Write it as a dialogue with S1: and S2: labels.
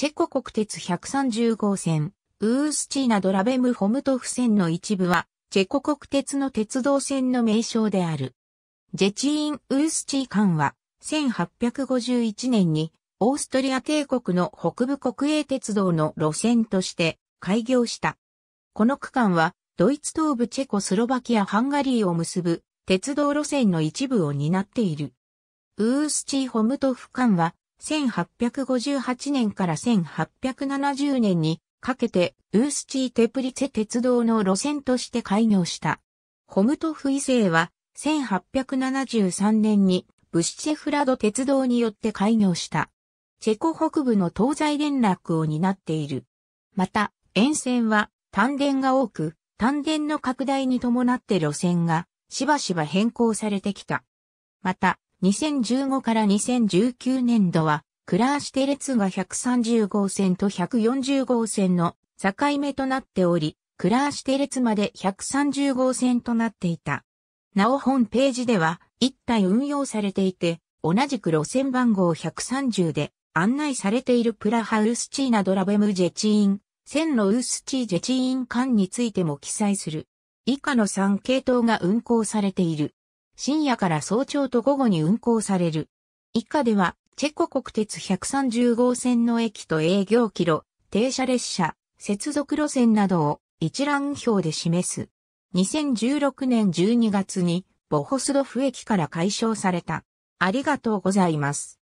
S1: チェコ国鉄130号線、ウースチーナ・ドラベム・ホムトフ線の一部は、チェコ国鉄の鉄道線の名称である。ジェチーン・ウースチー間は、1851年に、オーストリア帝国の北部国営鉄道の路線として開業した。この区間は、ドイツ東部チェコスロバキア・ハンガリーを結ぶ鉄道路線の一部を担っている。ウースチーホムトフ間は1858年から1870年にかけてウースチーテプリツェ鉄道の路線として開業した。ホムトフ伊勢は1873年にブシチェフラド鉄道によって開業した。チェコ北部の東西連絡を担っている。また、沿線は単電が多く、単電の拡大に伴って路線がしばしば変更されてきた。また、2015から2019年度は、クラーシテ列が130号線と140号線の境目となっており、クラーシテ列まで130号線となっていた。なお本ページでは、一体運用されていて、同じく路線番号130で案内されているプラハウスチーナドラベムジェチーン、線路ウスチージェチーン間についても記載する。以下の3系統が運行されている。深夜から早朝と午後に運行される。以下では、チェコ国鉄130号線の駅と営業キロ、停車列車、接続路線などを一覧表で示す。2016年12月にボホスドフ駅から解消された。ありがとうございます。